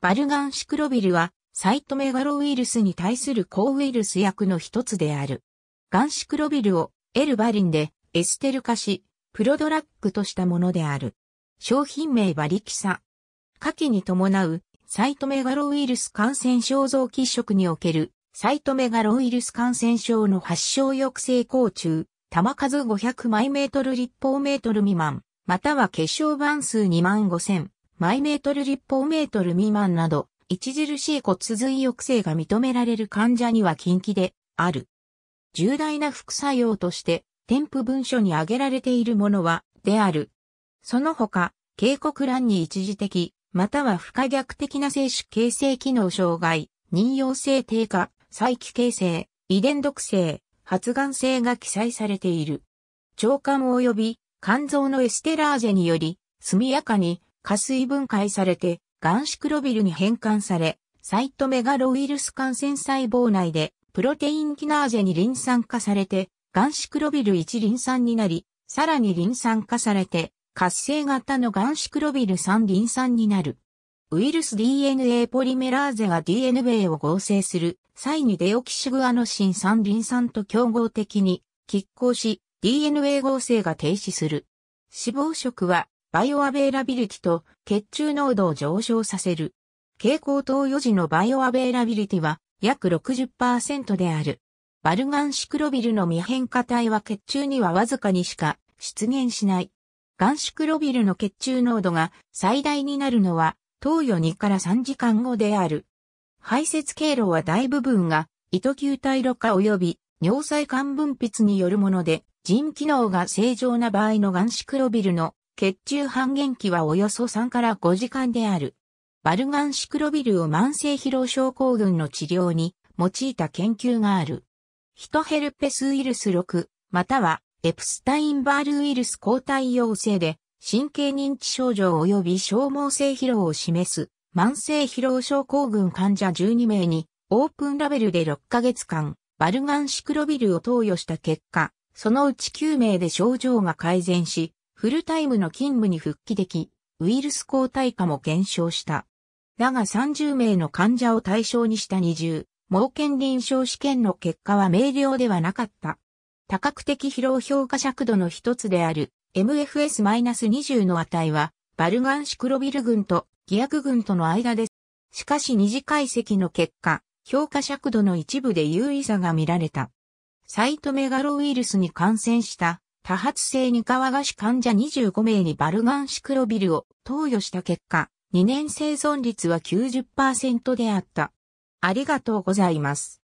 バルガンシクロビルは、サイトメガロウイルスに対する抗ウイルス薬の一つである。ガンシクロビルをエルバリンでエステル化し、プロドラッグとしたものである。商品名はリキサ。下記に伴うサイトメガロウイルス感染症臓器移植におけるサイトメガロウイルス感染症の発症抑制口中、玉数500マイメートル立方メートル未満、または結晶番数2万5000。マイメートル立方メートル未満など、著しい骨髄抑制が認められる患者には禁忌である。重大な副作用として、添付文書に挙げられているものは、である。その他、警告欄に一時的、または不可逆的な精子形成機能障害、妊用性低下、再起形成、遺伝毒性、発がん性が記載されている。腸管及び肝臓のエステラーゼにより、速やかに下水分解されて、ガンシクロビルに変換され、サイトメガロウイルス感染細胞内で、プロテインキナーゼにリン酸化されて、ガンシクロビル1リン酸になり、さらにリン酸化されて、活性型のガンシクロビル3リン酸になる。ウイルス DNA ポリメラーゼが DNA を合成する際にデオキシグアノシン3リン酸と競合的に拮抗し DNA 合成が停止する。死亡食はバイオアベイラビリティと血中濃度を上昇させる。蛍光投与時のバイオアベイラビリティは約60%である。バルガンシクロビルの未変化体は血中にはわずかにしか出現しない。ガンシクロビルの血中濃度が最大になるのは投与2から3時間後である。排泄経路は大部分が糸球体路過及び尿細管分泌によるもので、腎機能が正常な場合のガンシクロビルの血中半減期はおよそ3から5時間である。バルガンシクロビルを慢性疲労症候群の治療に用いた研究がある。ヒトヘルペスウイルス6、またはエプスタインバールウイルス抗体陽性で神経認知症状及び消耗性疲労を示す慢性疲労症候群患者12名にオープンラベルで6ヶ月間バルガンシクロビルを投与した結果、そのうち9名で症状が改善し、フルタイムの勤務に復帰でき、ウイルス抗体化も減少した。だが30名の患者を対象にした20、盲検臨床試験の結果は明瞭ではなかった。多角的疲労評価尺度の一つである MFS-20 の値は、バルガンシクロビル群とギアク群との間です。しかし二次解析の結果、評価尺度の一部で優位差が見られた。サイトメガロウイルスに感染した多発性にか菓子患者25名にバルガンシクロビルを投与した結果、2年生存率は90%であった。ありがとうございます。